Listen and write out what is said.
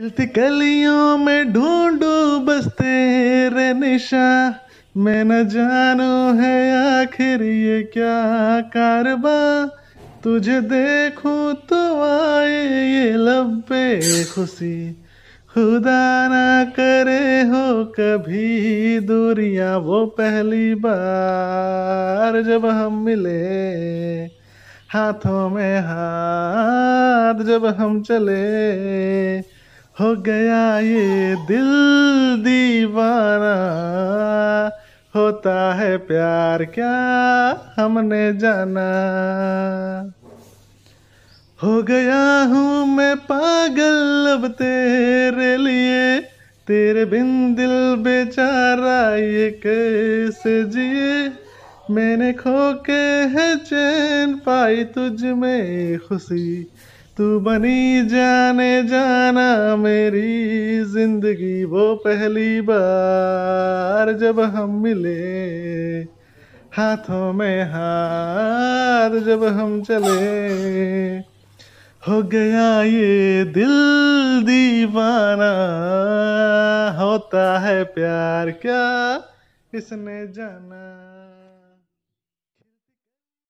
खिलती कलियों में ढूंढू बस तेरे निशा मैं न जानू है आखिर ये क्या कारबा तुझे देखूं तो आए ये लब्बे खुशी खुदा ना करे हो कभी दूरिया वो पहली बार जब हम मिले हाथों में हाथ जब हम चले हो गया ये दिल दीवाना होता है प्यार क्या हमने जाना हो गया हूँ मैं पागल अब तेरे लिए तेरे बिन दिल बेचारा ये कैसे जिए मैंने खो के है चैन पाई तुझ में खुशी तू बनी जाने जाना मेरी जिंदगी वो पहली बार जब हम मिले हाथों में हाथ जब हम चले हो गया ये दिल दीवाना होता है प्यार क्या किसने जाना